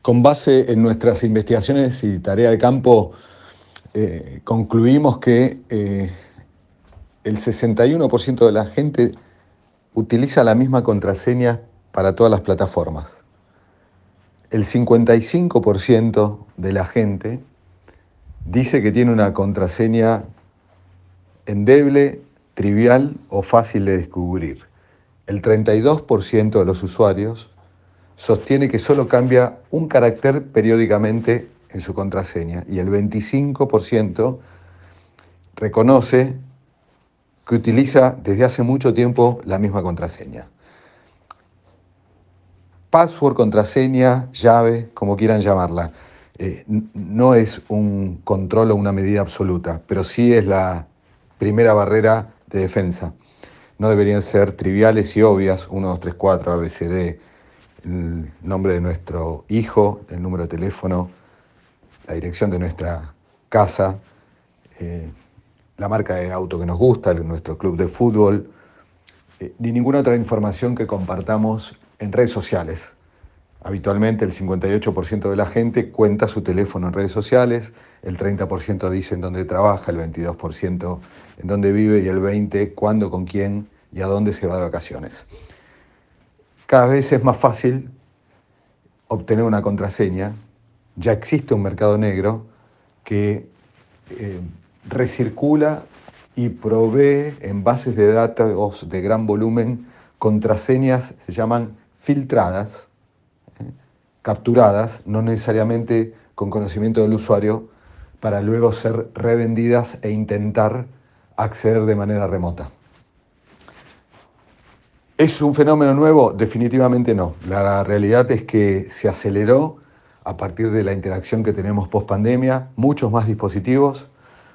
Con base en nuestras investigaciones y tarea de campo, eh, concluimos que eh, el 61% de la gente utiliza la misma contraseña para todas las plataformas. El 55% de la gente dice que tiene una contraseña endeble, trivial o fácil de descubrir. El 32% de los usuarios sostiene que solo cambia un carácter periódicamente en su contraseña y el 25% reconoce que utiliza desde hace mucho tiempo la misma contraseña. Password, contraseña, llave, como quieran llamarla. Eh, no es un control o una medida absoluta, pero sí es la, primera barrera de defensa. No deberían ser triviales y obvias, 1, 2, 3, 4, ABCD, el nombre de nuestro hijo, el número de teléfono, la dirección de nuestra casa, eh, la marca de auto que nos gusta, nuestro club de fútbol, eh, ni ninguna otra información que compartamos en redes sociales. Habitualmente el 58% de la gente cuenta su teléfono en redes sociales, el 30% dice en dónde trabaja, el 22% en dónde vive y el 20% cuándo, con quién y a dónde se va de vacaciones. Cada vez es más fácil obtener una contraseña. Ya existe un mercado negro que eh, recircula y provee en bases de datos de gran volumen contraseñas, se llaman filtradas capturadas, no necesariamente con conocimiento del usuario, para luego ser revendidas e intentar acceder de manera remota. ¿Es un fenómeno nuevo? Definitivamente no. La realidad es que se aceleró a partir de la interacción que tenemos post pandemia, muchos más dispositivos,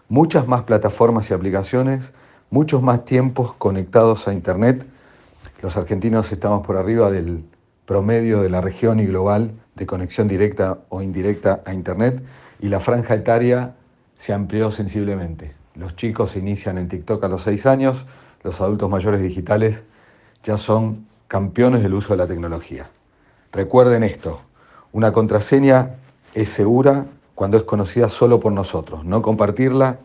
muchas más plataformas y aplicaciones, muchos más tiempos conectados a Internet. Los argentinos estamos por arriba del promedio de la región y global de conexión directa o indirecta a Internet y la franja etaria se amplió sensiblemente. Los chicos inician en TikTok a los seis años, los adultos mayores digitales ya son campeones del uso de la tecnología. Recuerden esto, una contraseña es segura cuando es conocida solo por nosotros, no compartirla,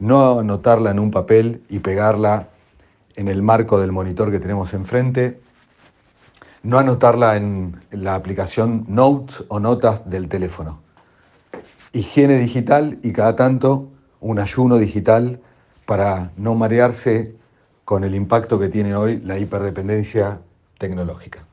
no anotarla en un papel y pegarla en el marco del monitor que tenemos enfrente no anotarla en la aplicación Notes o Notas del teléfono. Higiene digital y cada tanto un ayuno digital para no marearse con el impacto que tiene hoy la hiperdependencia tecnológica.